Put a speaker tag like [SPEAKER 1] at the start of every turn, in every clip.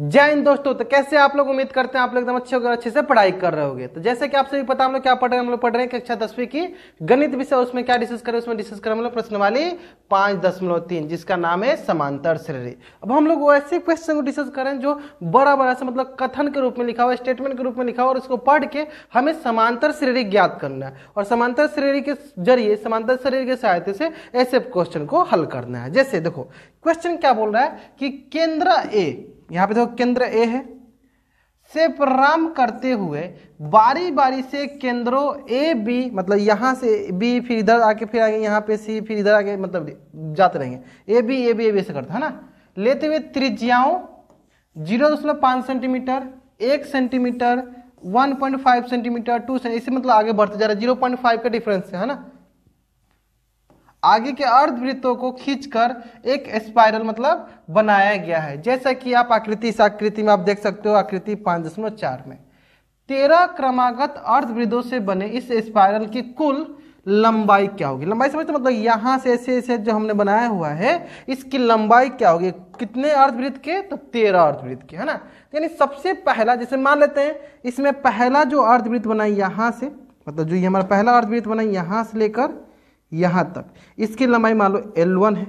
[SPEAKER 1] जय हिंद दोस्तों तो कैसे आप लोग उम्मीद करते हैं आप लोग एकदम अच्छे होकर अच्छे से पढ़ाई कर रहे होंगे तो जैसे कि आप सभी पता हम लोग क्या पढ़ रहे हैं हम लोग पढ़ रहे हैं कक्षा दसवीं की गणित विषय उसमें क्या डिस्कस करें उसमें डिस्कस करें हम लोग प्रश्न वाली पांच दशमलव तीन जिसका नाम है समांतर श्रेणी अब हम लोग ऐसे क्वेश्चन को डिस्कस करें जो बड़ा बड़ा से मतलब कथन के रूप में लिखा हुआ स्टेटमेंट के रूप में लिखा हुआ और उसको पढ़ के हमें समांतर श्रेणी ज्ञात करना है और समांतर श्रेणी के जरिए समांतर श्रेणी के सहायता से ऐसे क्वेश्चन को हल करना है जैसे देखो क्वेश्चन क्या बोल रहा है कि केंद्र ए यहां पे देखो केंद्र ए है से प्रारंभ करते हुए बारी बारी से केंद्रों ए बी मतलब यहां से बी फिर इधर आके फिर आगे यहां पे सी फिर इधर आके मतलब जाते रहेंगे A B A B A B ऐसे करते है ना लेते हुए त्रिज्याओं जीरो दशमलव पांच सेंटीमीटर एक centimetre one point five centimetre two centimetre इसे मतलब आगे बढ़ते जा रहा है जीरो पॉइंट फाइव का डिफरेंस है ना आगे के अर्धवृत्तों को खींचकर एक स्पाइरल मतलब बनाया गया है जैसा कि आप आकृति इस आकृति में आप देख सकते हो आकृति पाँच दशमलव चार में तेरह क्रमागत अर्धवृद्धों से बने इस स्पाइरल की कुल लंबाई क्या होगी लंबाई समझते तो मतलब यहाँ से ऐसे ऐसे जो हमने बनाया हुआ है इसकी लंबाई क्या होगी कितने अर्धवृत्त के तो तेरह अर्धवृत्त के है ना यानी सबसे पहला जैसे मान लेते हैं इसमें पहला जो अर्धवृत्त बना यहाँ से मतलब जो ये हमारा पहला अर्धवृत्त बना यहाँ से लेकर यहाँ तक इसकी लंबाई मान लो एल वन है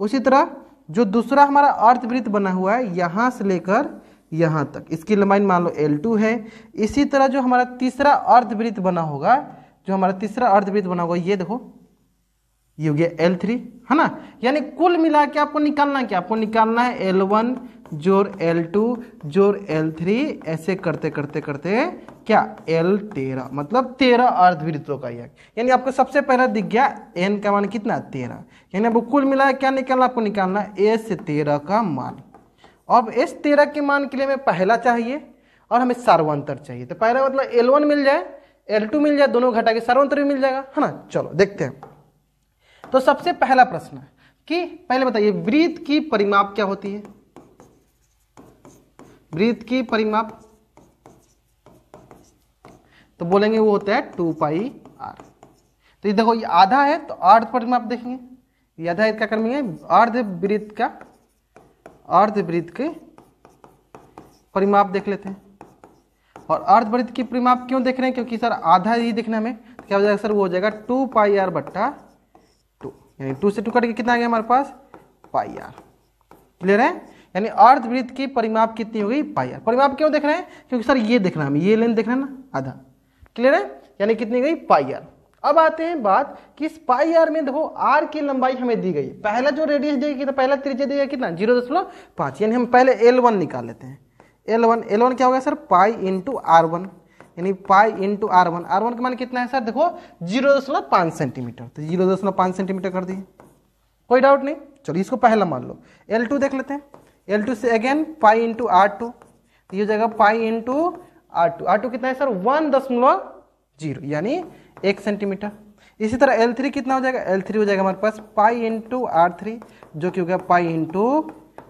[SPEAKER 1] उसी तरह जो दूसरा हमारा अर्थवृत्त बना हुआ है यहाँ से लेकर यहाँ तक इसकी लंबाई मान लो एल टू है इसी तरह जो हमारा तीसरा अर्धवृत्त बना होगा जो हमारा तीसरा अर्धवृत्त बना होगा ये देखो ये हो गया एल थ्री है ना यानी कुल मिला के आपको निकालना क्या आपको निकालना है एल वन जोर एल टू जोर एल थ्री ऐसे करते करते करते क्या एल तेरह मतलब तेरह अर्धवृत्तों का यज्ञ यानी आपको सबसे पहला दिख गया एन का मान कितना तेरह यानी आपको कुल मिला क्या निकालना आपको निकालना एस तेरह का मान अब एस तेरह के मान के लिए हमें पहला चाहिए और हमें सार्वंतर चाहिए तो पहला मतलब एल वन मिल जाए एल टू मिल जाए दोनों घटा के सार्वंतर भी मिल जाएगा है ना चलो देखते हैं तो सबसे पहला प्रश्न है कि पहले बताइए वृत्त की परिमाप क्या होती है वृत्त की परिमाप तो बोलेंगे वो होता है टू पाई आर तो ये देखो ये आधा है तो अर्ध परिमाप देखेंगे ये आधा क्या है अर्ध वृत्त का अर्ध वृत्त के परिमाप देख लेते हैं और वृत्त की परिमाप क्यों देख रहे हैं क्योंकि सर आधा ही देखना हमें तो क्या हो जाएगा सर वो हो जाएगा टू पाई आर बट्टा टू यानी टू से टू करके कितना आ गया हमारे पास पाई आर क्लियर है यानी वृत्त की परिमाप कितनी हो गई पाई आर परिमाप क्यों देख रहे हैं क्योंकि सर ये देखना हमें ये लेन देखना है ना आधा क्लियर है यानी कितनी गई पाई आर अब आते हैं बात कि इस पाई आर में देखो आर की लंबाई हमें दी गई पहला जो रेडियस देगा कितना पहला त्रिज्या देगा कितना जीरो दशमलव पाँच यानी हम पहले एल वन निकाल लेते हैं एल वन एल वन क्या होगा sir pi into R one यानी pi into R one R one का मान कितना है सर देखो जीरो दशमलव पाँच सेंटीमीटर तो जीरो दशमलव पाँच सेंटीमीटर कर दिए कोई डाउट नहीं चलिए इसको पहला मान लो एल टू देख लेते हैं एल टू से again pi into R two ये हो जाएगा pi into R two R two कितना है सर वन दशमलव जीरो यानी एक सेंटीमीटर इसी तरह एल थ्री कितना हो जाएगा एल थ्री हो जाएगा हमारे पास पाई इंटू आर थ्री जो कि हो गया pi into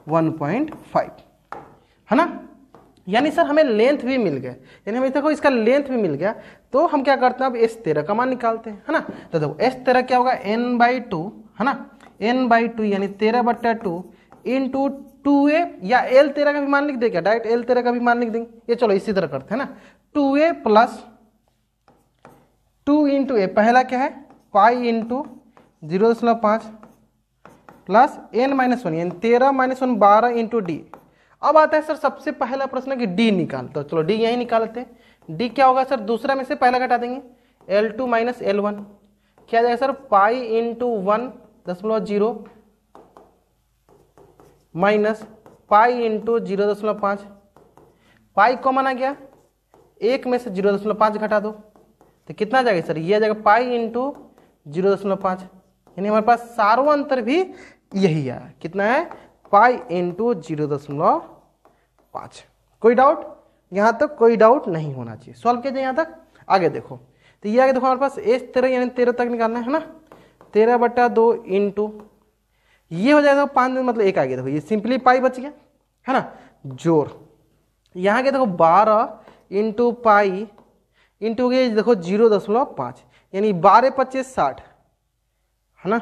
[SPEAKER 1] one point five है ना यानी सर हमें लेंथ भी मिल गया यानी हमें देखो इसका लेंथ भी मिल गया तो हम क्या करते हैं अब एस तेरह का मान निकालते हैं है ना तो देखो एस तेरह क्या होगा एन बाई टू है ना एन बाई टू यानी तेरह बट्टा two into two A या एल तेरह का भी मान लिख दे क्या डायरेक्ट एल तेरह का भी मान लिख देंगे ये चलो इसी तरह करते हैं ना two A plus two into A पहला क्या है पाई इंटू जीरो दशमलव पाँच प्लस एन माइनस वन यानी तेरह माइनस वन बारह इंटू डी अब आता है सर सबसे पहला प्रश्न है कि डी निकाल तो चलो डी यहीं निकालते हैं डी क्या होगा सर दूसरा में से पहला घटा देंगे L two minus L one क्या जाएगा सर पाई इंटू वन दशमलव zero minus pi into zero दशमलव पाँच पाई कॉमन आ गया एक में से जीरो दशमलव पाँच घटा दो तो कितना जाएगा सर ये आ जाएगा पाई इंटू जीरो दशमलव पाँच यानी हमारे पास सारो अंतर भी यही है कितना है पाई इंटू जीरो दशमलव पाँच कोई डाउट यहाँ तक तो कोई डाउट नहीं होना चाहिए सॉल्व किया जाए यहाँ तक आगे देखो तो ये आगे देखो हमारे पास एस तेरह यानी तेरह तक निकालना है ना तेरह बटा दो इंटू ये हो जाएगा पाँच दिन मतलब एक आ गया देखो ये सिंपली पाई बच गया है ना जोर यहाँ के देखो बारह इंटू पाई इंटू हो गया देखो जीरो दशमलव पाँच यानी बारह पच्चीस साठ है ना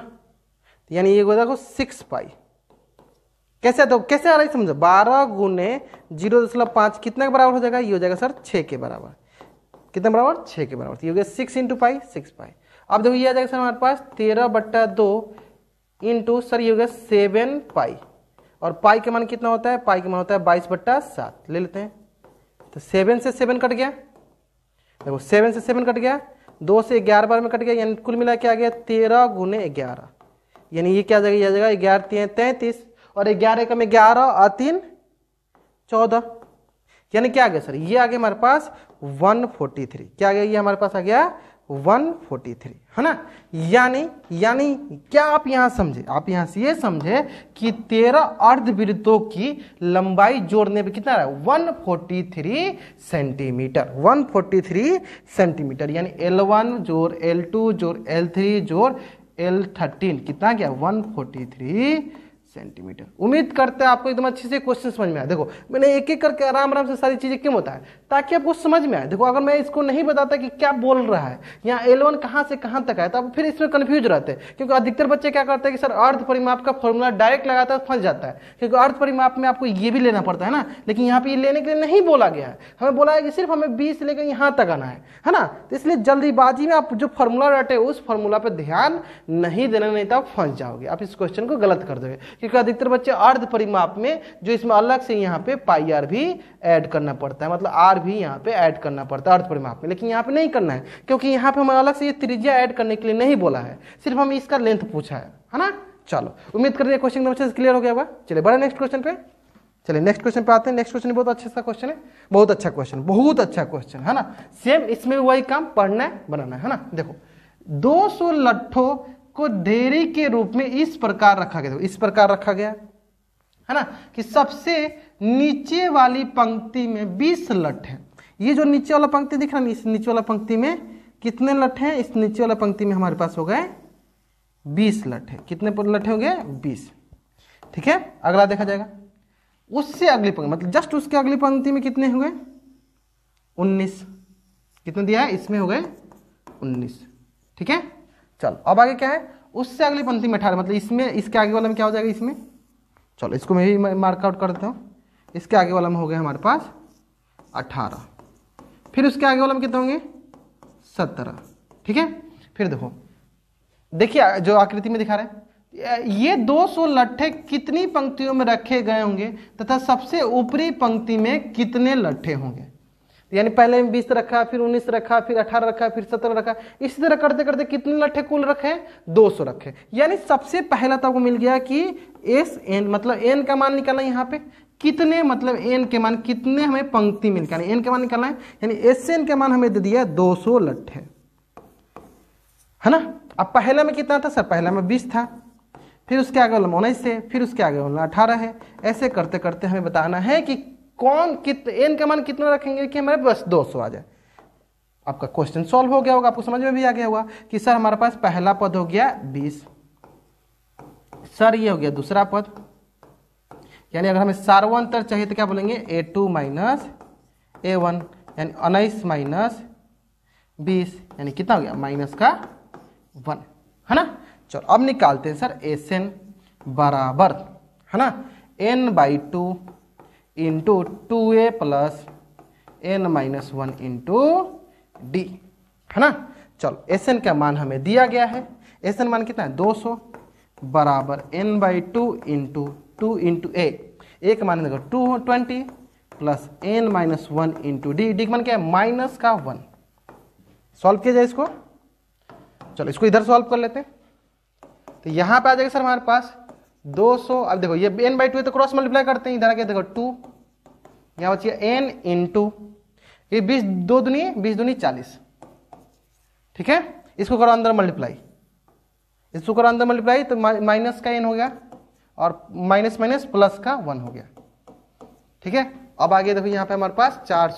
[SPEAKER 1] यानी ये देखो सिक्स पाई कैसे तो कैसे आ रहा है समझो बारह गुने जीरो दशमलव पाँच कितने के बराबर हो जाएगा ये हो जाएगा सर छः के बराबर कितना बराबर छः के बराबर तो ये हो गया six into pi six pi अब देखो ये आ जाएगा सर हमारे पास तेरह बट्टा दो इन टू सर ये हो गया सेवन पाई और पाई के मान कितना होता है पाई के मान होता है बाईस बट्टा सात ले लेते हैं तो सेवन से सेवन कट गया देखो सेवन से सेवन कट गया दो से ग्यारह बार में कट गया यानी कुल मिला के आ गया तेरह गुने ग्यारह यानी ये क्या जाएगा यह जगह ग्यारह तीन तैंतीस और ग्यारह का में ग्यारह और तीन चौदह यानी क्या आ गया सर ये आ गया हमारे पास वन फोर्टी थ्री क्या आ गया ये हमारे पास आ गया 143 है ना यानी यानी क्या आप यहां समझे आप यहां से ये समझे कि तेरह अर्धवृत्तों की लंबाई जोड़ने पे कितना रहा है 143 सेंटीमीटर 143 सेंटीमीटर यानी L1 जोड़ L2 जोड़ L3 जोड़ L13 कितना गया 143 सेंटीमीटर उम्मीद करते हैं आपको एकदम अच्छे से क्वेश्चन समझ में आए देखो मैंने एक एक करके आराम आराम से सारी चीज़ें क्यों बताया ताकि आपको समझ में आए देखो अगर मैं इसको नहीं बताता कि क्या बोल रहा है यहाँ एलेवन कहाँ से कहाँ तक आया तो आप फिर इसमें कन्फ्यूज रहते हैं क्योंकि अधिकतर बच्चे क्या करते हैं कि सर अर्थ परिमाप का फॉर्मूला डायरेक्ट लगाता है फंस जाता है क्योंकि अर्थ परिमाप में आपको ये भी लेना पड़ता है ना लेकिन यहाँ पर ये लेने के लिए नहीं बोला गया है हमें बोला है कि सिर्फ हमें बीस लेकर यहाँ तक आना है है ना तो इसलिए जल्दीबाजी में आप जो फॉर्मूला रटे उस फॉर्मूला पर ध्यान नहीं देना नहीं तो आप फंस जाओगे आप इस क्वेश्चन को गलत कर दोगे क्योंकि अधिकतर बच्चे अर्ध परिमाप में जो इसमें अलग से यहाँ पे पाई आर भी ऐड करना पड़ता है मतलब आर भी यहाँ पे ऐड करना पड़ता है अर्ध परिमाप में लेकिन यहाँ पे नहीं करना है क्योंकि यहाँ पे हमें अलग से ये त्रिज्या ऐड करने के लिए नहीं बोला है सिर्फ हमें इसका लेंथ पूछा है है ना चलो उम्मीद कर रही क्वेश्चन नंबर अच्छे क्लियर हो गया होगा चलिए बड़ा नेक्स्ट क्वेश्चन पे चलिए नेक्स्ट क्वेश्चन पे आते हैं नेक्स्ट क्वेश्चन बहुत अच्छा सा क्वेश्चन है बहुत अच्छा क्वेश्चन बहुत अच्छा क्वेश्चन है ना सेम इसमें वही काम पढ़ना है बनाना है ना देखो 200 लट्ठों को देरी के रूप में इस प्रकार रखा गया इस प्रकार रखा गया है ना कि सबसे नीचे वाली पंक्ति में बीस लठ है ये जो नीचे वाला पंक्ति दिख रहा है इस नीचे वाला पंक्ति में कितने लठ हैं इस नीचे वाला पंक्ति में हमारे पास हो गए बीस लठ है कितने हो गए बीस ठीक है अगला देखा जाएगा उससे अगली पंक्ति मतलब जस्ट उसके अगली पंक्ति में कितने हो गए उन्नीस कितने दिया है इसमें हो गए उन्नीस ठीक है चलो अब आगे क्या है उससे अगली पंक्ति में अठारह मतलब इसमें इसके आगे वाला में क्या हो जाएगा इसमें चलो इसको मैं भी मार्कआउट कर देता हूँ इसके आगे वाला में हो गया हमारे पास अठारह फिर उसके आगे वाला में कितने होंगे सत्रह ठीक है फिर देखो देखिए जो आकृति में दिखा रहे हैं ये सौ लट्ठे कितनी पंक्तियों में रखे गए होंगे तथा सबसे ऊपरी पंक्ति में कितने लट्ठे होंगे यानी पहले में बीस रखा फिर उन्नीस रखा फिर अठारह रखा फिर सत्रह रखा इसी तरह करते करते कितने लट्ठे कुल रखे दो सौ रखे यानी सबसे पहला तो आपको मिल गया कि एस एन मतलब एन का मान निकाला यहाँ पे कितने मतलब एन के मान कितने हमें पंक्ति में निकाले एन के मान निकालना है यानी एस एन के मान हमें दे दिया दो सौ लट्ठे है ना अब पहले में कितना था सर पहला में बीस था फिर उसके आगे वाला उन्नीस है फिर उसके आगे वाला अठारह है ऐसे करते करते हमें बताना है कि कौन कित एन का मान कितना रखेंगे कि हमारे पास दो सौ आ जाए आपका क्वेश्चन सॉल्व हो गया होगा आपको समझ में भी आ गया होगा कि सर हमारे पास पहला पद हो गया बीस सर ये हो गया दूसरा पद यानी अगर हमें सार्वंतर चाहिए तो क्या बोलेंगे A two minus A one यानी उन्नीस माइनस बीस यानी कितना हो गया माइनस का वन है ना चलो अब निकालते हैं सर एस एन बराबर है ना N by two into two A plus N minus one into D है ना चलो एस एन का मान हमें दिया गया है एस एन मान कितना है दो सौ बराबर N by two into two into A एक मान देखो two twenty plus N minus one into D D मान क्या है माइनस का वन सॉल्व किया जाए इसको चलो इसको इधर सॉल्व कर लेते हैं तो यहाँ पे आ जाएगा सर हमारे पास 200 अब देखो ये एन बाई टू है तो क्रॉस मल्टीप्लाई करते हैं इधर आके देखो टू यहाँ बचिए एन इन टू ये बीस दो दुनी बीस दुनी चालीस ठीक है इसको करो अंदर मल्टीप्लाई इसको करो अंदर मल्टीप्लाई तो माइनस का एन हो गया और माइनस माइनस प्लस का वन हो गया ठीक है अब आगे देखो यहाँ पे हमारे पास चार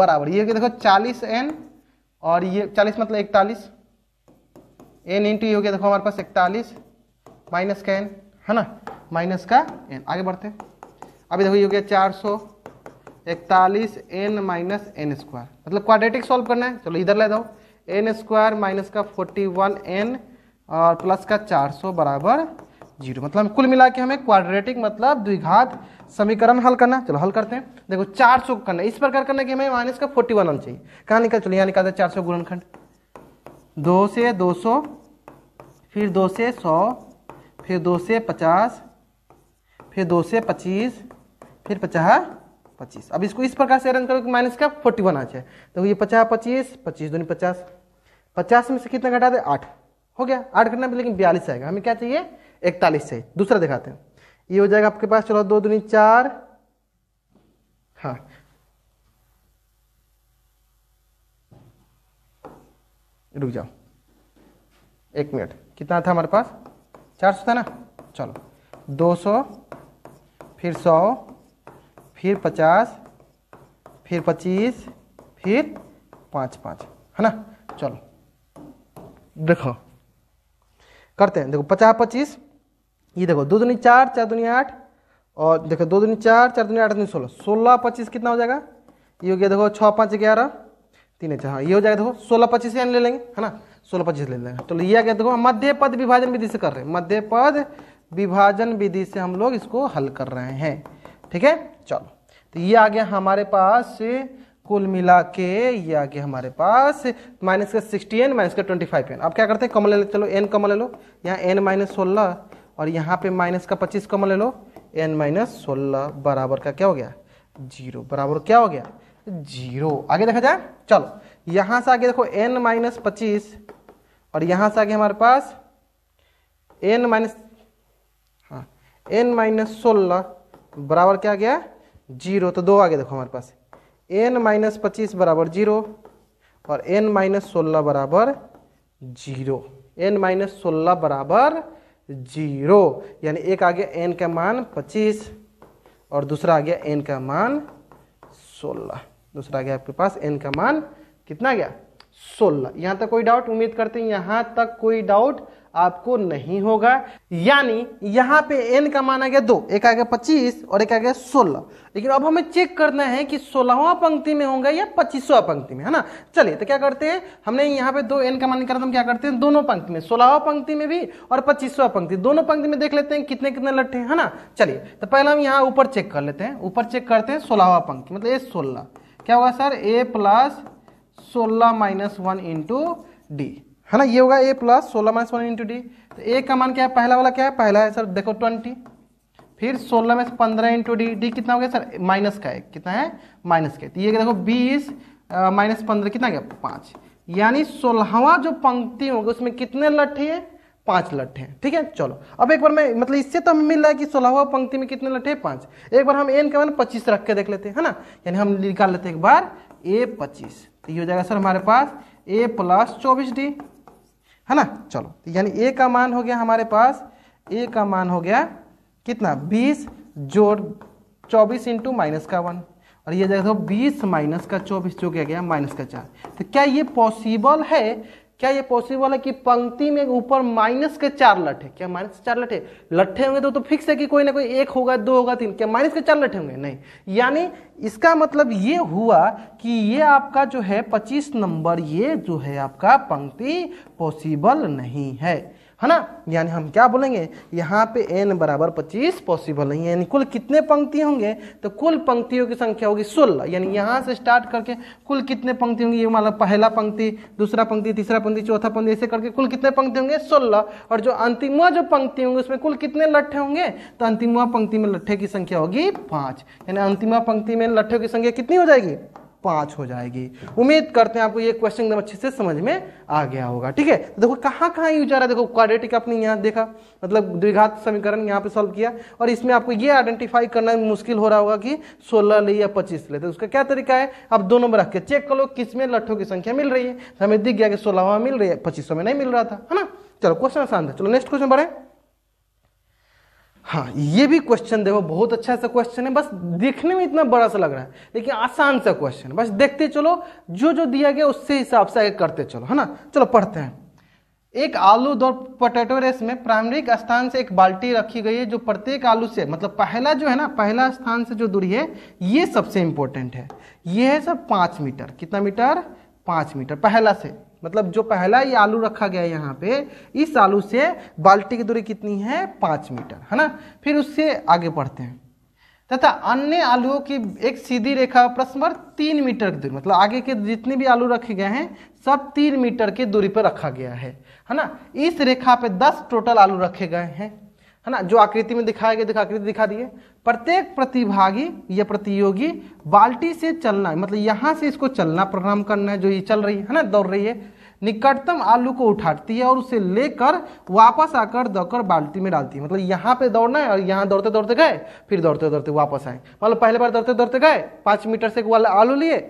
[SPEAKER 1] बराबर ये देखो चालीस एन और ये चालीस मतलब इकतालीस एन इंटू ये हो गया देखो हमारे पास इकतालीस माइनस का एन है ना माइनस का एन आगे बढ़ते हैं अभी देखो ये हो गया चार सौ इकतालीस एन माइनस एन स्क्वायर मतलब क्वाड्रेटिक सॉल्व करना है चलो इधर ले दो एन स्क्वायर माइनस का फोर्टी वन एन और प्लस का चार सौ बराबर जीरो मतलब कुल मिला के हमें क्वाड्रेटिक मतलब द्विघात समीकरण हल करना चलो हल करते हैं देखो चार सौ करना इस प्रकार करना कि हमें माइनस का फोर्टी वन चाहिए कहाँ निकल चलो यहाँ निकालते हैं चार सौ गुणनखंड दो से दो सौ फिर दो से सौ फिर दो से पचास फिर दो से पच्चीस फिर पचास पच्चीस अब इसको इस प्रकार से रन करो कि माइनस का फोर्टी वन आ जाए तो ये पचास पच्चीस पच्चीस दोनों पचास पचास में से कितना घटा दे आठ हो गया आठ घटना भी लेकिन बयालीस आएगा हमें क्या चाहिए इकतालीस चाहिए दूसरा दिखाते हैं ये हो जाएगा आपके पास चलो दो दूनी चार हाँ रुक जाओ एक मिनट कितना था हमारे पास चार सौ था ना चलो दो सौ फिर सौ फिर पचास फिर पच्चीस फिर पाँच पाँच है ना चलो देखो करते हैं देखो पचास पच्चीस ये देखो दो दुनी चार चार दुनी आठ और देखो दो दुनी चार चार दुनी आठ दुनी सोलह सोलह पच्चीस कितना हो जाएगा ये हो गया देखो छः पाँच ग्यारह तीन अच्छा हाँ ये हो जाएगा देखो सोलह पच्चीस ले लेंगे है ना सोलह पच्चीस ले लेंगे तो ये आ गया देखो मध्य पद विभाजन विधि से कर रहे हैं मध्य पद विभाजन विधि से हम लोग इसको हल कर रहे हैं ठीक है चलो तो ये आ गया हमारे पास कुल मिला के ये आ गया हमारे पास माइनस का सिक्सटी एन माइनस का ट्वेंटी फाइव एन अब क्या करते हैं कमल ले लो चलो एन कमल ले लो यहाँ एन माइनस सोलह और यहाँ पे माइनस का पच्चीस कमल ले लो एन माइनस सोलह बराबर का क्या हो गया जीरो बराबर क्या हो गया जीरो आगे देखा जाए चलो यहां से आगे देखो एन माइनस पच्चीस और यहां से आगे हमारे पास एन माइनस हाँ एन माइनस सोलह बराबर क्या गया जीरो तो दो आगे देखो हमारे पास एन माइनस पच्चीस बराबर जीरो और एन माइनस सोलह बराबर जीरो एन माइनस सोलह बराबर जीरो यानी एक आ गया एन का मान पच्चीस और दूसरा आ गया एन का मान सोलह दूसरा गया आपके पास एन का मान कितना गया सोलह यहाँ तक कोई डाउट उम्मीद करते हैं यहाँ तक कोई डाउट आपको नहीं होगा यानी यहाँ पे एन का मान आ गया दो एक आ गया पच्चीस और एक आ गया सोलह लेकिन अब हमें चेक करना है कि सोलहवा पंक्ति में होगा या पच्चीसवा पंक्ति में है ना चलिए तो क्या करते हैं हमने यहाँ पे दो एन का मान निकाला तो हम क्या करते हैं दोनों पंक्ति में सोलहवा पंक्ति में भी और पच्चीसवा पंक्ति दोनों पंक्ति में देख लेते हैं कितने कितने लट्ठे है ना चलिए तो पहले हम यहाँ ऊपर चेक कर लेते हैं ऊपर चेक करते हैं सोलहवा पंक्ति मतलब ये सोलह क्या होगा सर ए प्लस सोलह माइनस वन इंटू डी है ना ये होगा ए प्लस सोलह माइनस वन इंटू डी तो ए का मान क्या है पहला वाला क्या है पहला है सर देखो ट्वेंटी फिर सोलह में से पंद्रह इंटू डी डी कितना हो गया सर माइनस का है कितना है माइनस का है तो ये देखो बीस माइनस पंद्रह कितना गया पाँच यानी सोलहवा जो पंक्ति होगी उसमें कितने लट्ठी है पांच लट्ठे हैं ठीक है चलो अब एक बार मैं मतलब इससे तो हमें मिल रहा है कि सोलहवा पंक्ति में कितने लट्ठे पांच एक बार हम एन के मान पच्चीस रख के देख लेते हैं ना यानी हम निकाल लेते हैं एक बार ए पच्चीस तो ये हो जाएगा सर हमारे पास ए प्लस चौबीस डी है ना चलो तो यानी ए का मान हो गया हमारे पास ए का मान हो गया कितना बीस जोड़ चौबीस इंटू माइनस का वन और ये जगह तो बीस माइनस का चौबीस जो क्या गया माइनस का चार तो क्या ये पॉसिबल है क्या ये पॉसिबल है कि पंक्ति में ऊपर माइनस के चार लट्ठे क्या माइनस के चार लट्ठे लट्ठे होंगे तो तो फिक्स है कि कोई ना कोई एक होगा दो होगा तीन क्या माइनस के चार लट्ठे होंगे नहीं यानी इसका मतलब ये हुआ कि ये आपका जो है पच्चीस नंबर ये जो है आपका पंक्ति पॉसिबल नहीं है है ना यानी हम क्या बोलेंगे यहाँ पे एन बराबर पच्चीस पॉसिबल नहीं है यानी कुल कितने पंक्ति होंगे तो कुल पंक्तियों की संख्या होगी सोलह यानी यहाँ से स्टार्ट करके कुल कितने पंक्ति होंगी ये मतलब पहला पंक्ति दूसरा पंक्ति तीसरा पंक्ति चौथा पंक्ति ऐसे करके कुल कितने पंक्ति होंगे सोलह और जो अंतिम जो पंक्ति होंगे उसमें कुल कितने लट्ठे होंगे तो अंतिम पंक्ति में लट्ठे की संख्या होगी पाँच यानी अंतिमा पंक्ति में लट्ठे की संख्या कितनी हो जाएगी पांच हो जाएगी उम्मीद करते हैं आपको ये क्वेश्चन एकदम अच्छे से समझ में आ गया होगा ठीक है तो देखो कहाँ कहाँ यूज आ रहा है देखो क्वाड्रेटिक आपने यहाँ देखा मतलब द्विघात समीकरण यहाँ पे सॉल्व किया और इसमें आपको ये आइडेंटिफाई करना मुश्किल हो रहा होगा कि सोलह ले या पच्चीस ले तो उसका क्या तरीका है आप दोनों में रख के चेक कर लो किस में लट्ठों की संख्या मिल रही है हमें दिख गया कि सोलहवा मिल रही है पच्चीसों में नहीं मिल रहा था है ना चलो क्वेश्चन आसान था चलो नेक्स्ट क्वेश्चन बढ़े हाँ ये भी क्वेश्चन देखो बहुत अच्छा सा क्वेश्चन है बस देखने में इतना बड़ा सा लग रहा है लेकिन आसान सा क्वेश्चन है बस देखते चलो जो जो दिया गया उससे हिसाब से करते चलो है ना चलो पढ़ते हैं एक आलू दो पोटैटो रेस में प्राइमरिक स्थान से एक बाल्टी रखी गई है जो प्रत्येक आलू से मतलब पहला जो है ना पहला स्थान से जो दूरी है ये सबसे इंपॉर्टेंट है ये है सर पाँच मीटर कितना मीटर पाँच मीटर पहला से मतलब जो पहला ये आलू रखा गया है यहाँ पे इस आलू से बाल्टी की दूरी कितनी है पाँच मीटर है ना फिर उससे आगे बढ़ते हैं तथा अन्य आलुओं की एक सीधी रेखा परस्पर तीन मीटर की दूरी मतलब आगे के जितने भी आलू रखे गए हैं सब तीन मीटर की दूरी पर रखा गया है है ना इस रेखा पे दस टोटल आलू रखे गए हैं है ना जो आकृति में दिखाया गया दिखा आकृति दिखा दिए प्रत्येक प्रतिभागी या प्रतियोगी बाल्टी से चलना मतलब यहाँ से इसको चलना प्रणाम करना है जो ये चल रही है ना दौड़ रही है निकटतम आलू को उठाती है और उसे लेकर वापस आकर दौड़कर बाल्टी में डालती है मतलब यहाँ पे दौड़ना है और यहाँ दौड़ते दौड़ते गए फिर दौड़ते दौड़ते वापस आए मतलब पहले बार दौड़ते दौड़ते गए पाँच मीटर से वाला आलू लिए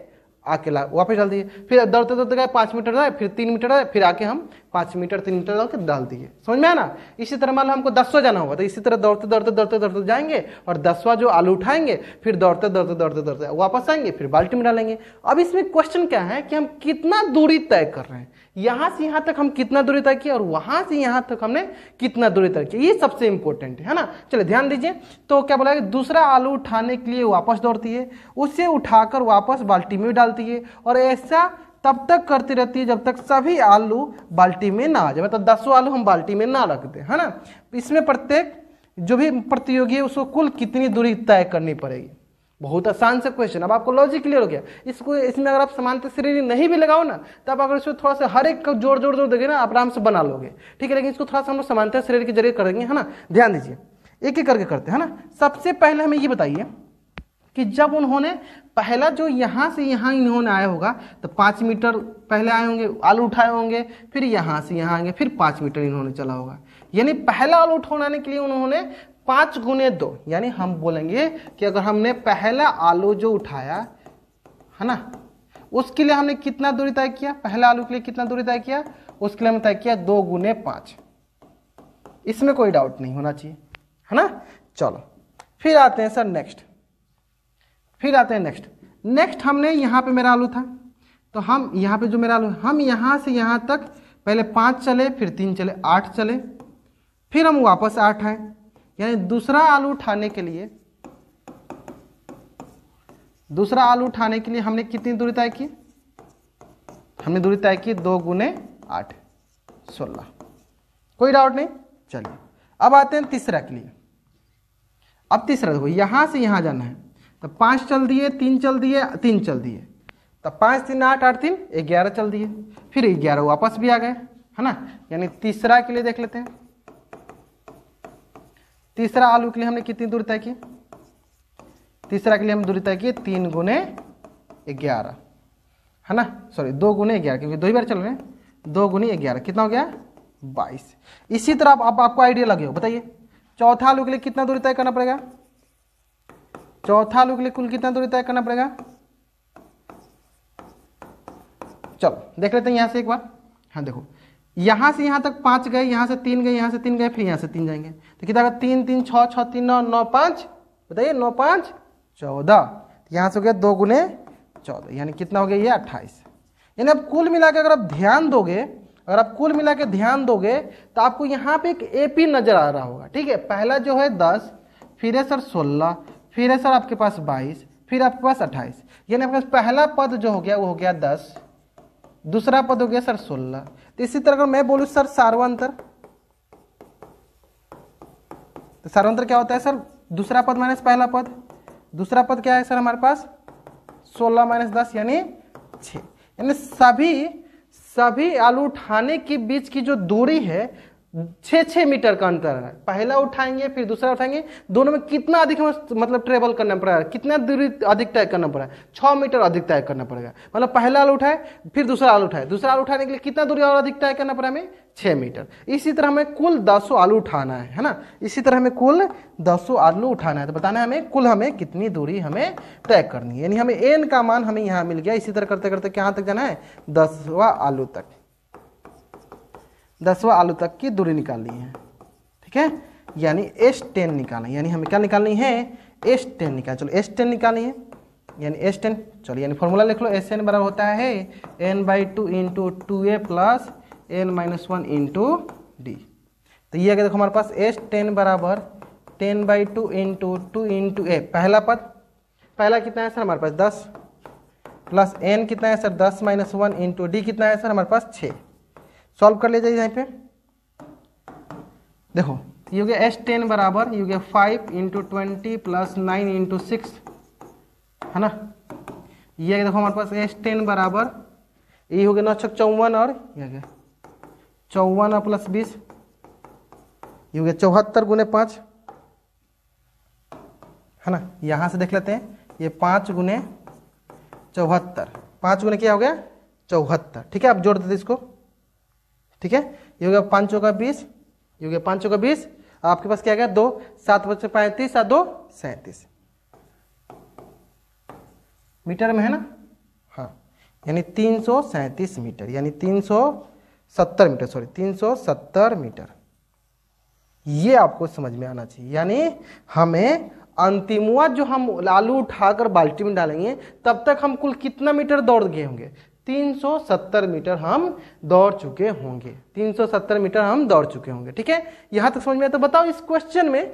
[SPEAKER 1] आके ला वापस डाल दिए फिर दौड़ते दौड़ते गए पाँच मीटर आए फिर तीन मीटर आए फिर आके हम पाँच मीटर तीन मीटर दौड़ के डाल दिए समझ में आए ना इसी तरह मान लो हमको दसवा जाना होगा तो इसी तरह दौड़ते दौड़ते दौड़ते दौड़ते जाएंगे और दसवा जो आलू उठाएंगे फिर दौड़ते दौड़ते दौड़ते दौड़ते वापस आएंगे फिर बाल्टी में डालेंगे अब इसमें क्वेश्चन क्या है कि हम कितना दूरी तय कर रहे हैं यहां से यहां तक हम कितना दूरी तय किया और वहां से यहां तक हमने कितना दूरी तय किया ये सबसे इंपॉर्टेंट है ना चलिए ध्यान दीजिए तो क्या बोला दूसरा आलू उठाने के लिए वापस दौड़ती है उसे उठाकर वापस बाल्टी में डालती है और ऐसा तब तक करती रहती है जब तक सभी आलू बाल्टी में ना आ जाए मतलब दसों आलू हम बाल्टी में ना रख है ना इसमें प्रत्येक जो भी प्रतियोगी है उसको कुल कितनी दूरी तय करनी पड़ेगी बहुत आसान से क्वेश्चन अब आपको लॉजिक क्लियर हो गया इसको इसमें अगर आप समानता श्रेणी नहीं भी लगाओ ना तब अगर इसको थोड़ा सा हर एक जोड़ जोड़ जोड़ देंगे ना आप आराम से बना लोगे ठीक है लेकिन इसको थोड़ा सा हम लोग समानता श्रेणी के जरिए करेंगे है ना ध्यान दीजिए एक एक करके करते हैं ना सबसे पहले हमें ये बताइए कि जब उन्होंने पहला जो यहाँ से यहाँ इन्होंने आया होगा तो पाँच मीटर पहले आए होंगे आलू उठाए होंगे फिर यहाँ से यहाँ आएंगे फिर पाँच मीटर इन्होंने चला होगा यानी पहला आलू उठाने के लिए उन्होंने पाँच गुने दो यानी हम बोलेंगे कि अगर हमने पहला आलू जो उठाया है ना उसके लिए हमने कितना दूरी तय किया पहला आलू के लिए कितना दूरी तय किया उसके लिए हमने तय किया दो गुने पाँच इसमें कोई डाउट नहीं होना चाहिए है ना चलो फिर आते हैं सर नेक्स्ट फिर आते हैं नेक्स्ट नेक्स्ट हमने यहाँ पे मेरा आलू था तो हम यहाँ पे जो मेरा आलू हम यहाँ से यहाँ तक पहले पाँच चले फिर तीन चले आठ चले फिर हम वापस आठ आए यानी दूसरा आलू उठाने के लिए दूसरा आलू उठाने के लिए हमने कितनी दूरी तय की हमने दूरी तय की दो गुने आठ सोलह कोई डाउट नहीं चलिए अब आते हैं तीसरा के लिए अब तीसरा देखो यहां से यहां जाना है तो पांच चल दिए तीन चल दिए तीन चल दिए तो पांच तीन आठ आठ तीन ग्यारह चल दिए फिर ग्यारह वापस भी आ गए है ना यानी तीसरा के लिए देख लेते हैं तीसरा आलू के लिए हमने कितनी दूरी तय की तीसरा के लिए हम दूरी तय की तीन गुने ग्यारह है ना सॉरी दो गुने ग्यारह क्योंकि दो ही बार चल रहे हैं दो गुने ग्यारह कितना हो गया बाईस इसी तरह आप, आप आपको आइडिया लगे हो बताइए चौथा आलू के लिए कितना दूरी तय करना पड़ेगा चौथा आलू के लिए कुल कितना दूरी तय करना पड़ेगा चलो देख लेते हैं यहाँ से एक बार हाँ देखो यहाँ से यहाँ तक पाँच गए यहाँ से तीन गए यहाँ से तीन गए फिर यहाँ से तीन जाएंगे तो कितना तीन तीन छः छः तीन नौ नौ पाँच बताइए नौ पाँच चौदह तो यहाँ से हो गया दो गुने चौदह यानी कितना हो गया ये अट्ठाईस यानी आप कुल मिला के अगर आप ध्यान दोगे अगर आप कुल मिला के ध्यान दोगे तो आपको यहाँ पे एक एपी नज़र आ रहा होगा ठीक है पहला जो है दस फिर है सर सोलह फिर है सर आपके पास बाईस फिर आपके पास अट्ठाईस यानी आपके पास पहला पद जो हो गया वो हो गया दस दूसरा पद हो गया सर सोलह तो इसी तरह अगर मैं बोलूँ सर सार्वंतर तो सार्वंतर क्या होता है सर दूसरा पद माइनस पहला पद दूसरा पद क्या है सर हमारे पास सोलह माइनस दस यानी छः यानी सभी सभी आलू उठाने के बीच की जो दूरी है छः छः मीटर का अंतर है पहला उठाएंगे फिर दूसरा उठाएंगे दोनों में कितना अधिक हमें मतलब ट्रेवल करना पड़ेगा कितना दूरी अधिक तय करना पड़ेगा छः मीटर अधिक तय करना पड़ेगा मतलब पहला आलू उठाए फिर दूसरा आलू उठाए दूसरा आलू उठाने के लिए कितना दूरी और अधिक तय करना पड़ा हमें छः मीटर इसी तरह हमें कुल दसों आलू उठाना है है ना इसी तरह हमें कुल दसों आलू उठाना है तो बताना है हमें कुल हमें कितनी दूरी हमें तय करनी है यानी हमें एन का मान हमें यहाँ मिल गया इसी तरह करते करते कहाँ तक जाना है दसवा आलू तक दसवा आलू तक की दूरी निकालनी है ठीक है यानी एस टेन निकालना यानी हमें क्या निकालनी है एस टेन निकाल चलो एस टेन निकालनी है यानी एस टेन चलो यानी फॉर्मूला लिख लो एस एन बराबर होता है N by two into two A plus N minus one into D तो ये देखो हमारे पास एस टेन बराबर ten by two into two into A पहला पद पहला कितना है सर हमारे पास दस प्लस एन कितना है सर दस माइनस वन इंटू डी कितना है सर हमारे पास छः सॉल्व कर लिया जाए यहाँ पे देखो ये हो गया एस टेन बराबर ये हो गया five into twenty plus nine into six है ना ये देखो हमारे पास एस टेन बराबर ये हो गया नौ चौवन और ये गया चौवन और प्लस बीस ये हो गया चौहत्तर गुने पाँच है ना यहाँ से देख लेते हैं ये पाँच गुने चौहत्तर पाँच गुने क्या हो गया चौहत्तर ठीक है आप जोड़ देते इसको ठीक है ये हो गया पाँचों का बीस ये हो गया पाँचों का बीस आपके पास क्या गया दो सात बच्चे पैंतीस सात दो सैंतीस मीटर में है ना हाँ यानी तीन सौ सैंतीस मीटर यानी तीन सौ सत्तर मीटर सॉरी तीन सौ सत्तर मीटर ये आपको समझ में आना चाहिए यानी हमें अंतिमवा जो हम आलू उठाकर बाल्टी में डालेंगे तब तक हम कुल कितना मीटर दौड़ गए होंगे 370 मीटर हम दौड़ चुके होंगे 370 मीटर हम दौड़ चुके होंगे ठीक है यहां तक समझ में आया तो बताओ इस क्वेश्चन में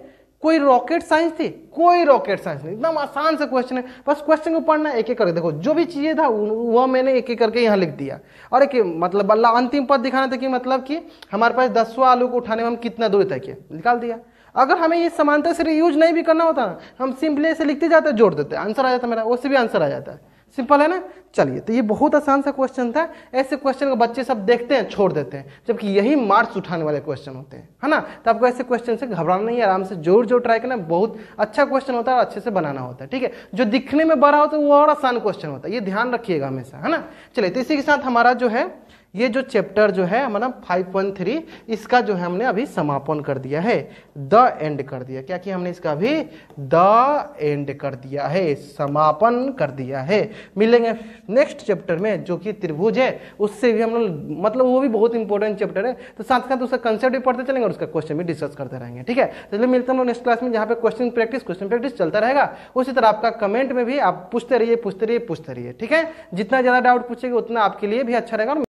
[SPEAKER 1] कोई रॉकेट साइंस थी कोई रॉकेट साइंस नहीं एकदम आसान से क्वेश्चन है बस क्वेश्चन को पढ़ना एक एक करके देखो जो भी चीज़ें था वह मैंने एक एक करके यहाँ लिख दिया और एक मतलब अल्लाह अंतिम पद दिखाना था कि मतलब कि हमारे पास दसवा आलू को उठाने में हम कितना दूर तक निकाल दिया अगर हमें ये समानता से यूज नहीं भी करना होता ना हम सिंपली ऐसे लिखते जाते जोड़ देते आंसर आ जाता मेरा उससे भी आंसर आ जाता है सिंपल है ना चलिए तो ये बहुत आसान सा क्वेश्चन था ऐसे क्वेश्चन को बच्चे सब देखते हैं छोड़ देते हैं जबकि यही मार्क्स उठाने वाले क्वेश्चन होते हैं है ना तो आपको ऐसे क्वेश्चन से घबराना नहीं आराम से जोर जोर ट्राई करना बहुत अच्छा क्वेश्चन होता है और अच्छे से बनाना होता है ठीक है जो दिखने में बड़ा होता है वो और आसान क्वेश्चन होता है ये ध्यान रखिएगा हमेशा है ना चलिए तो इसी के साथ हमारा जो है ये जो चैप्टर जो है हमारा थ्री इसका जो है हमने अभी समापन कर दिया है द एंड कर दिया क्या कि हमने इसका अभी द एंड कर दिया है समापन कर दिया है मिलेंगे नेक्स्ट चैप्टर में जो कि त्रिभुज है उससे भी हम लोग मतलब वो भी बहुत इंपॉर्टेंट चैप्टर है तो साथ साथ उसका कंसेप्ट भी पढ़ते चलेंगे और उसका क्वेश्चन भी डिस्कस करते रहेंगे ठीक है तो चलिए मिलते हैं नेक्स्ट क्लास में जहाँ पे क्वेश्चन प्रैक्टिस क्वेश्चन प्रैक्टिस चलता रहेगा उसी तरह आपका कमेंट में भी आप पूछते रहिए पूछते रहिए पूछते रहिए ठीक है जितना ज़्यादा डाउट पूछेगा उतना आपके लिए भी अच्छा रहेगा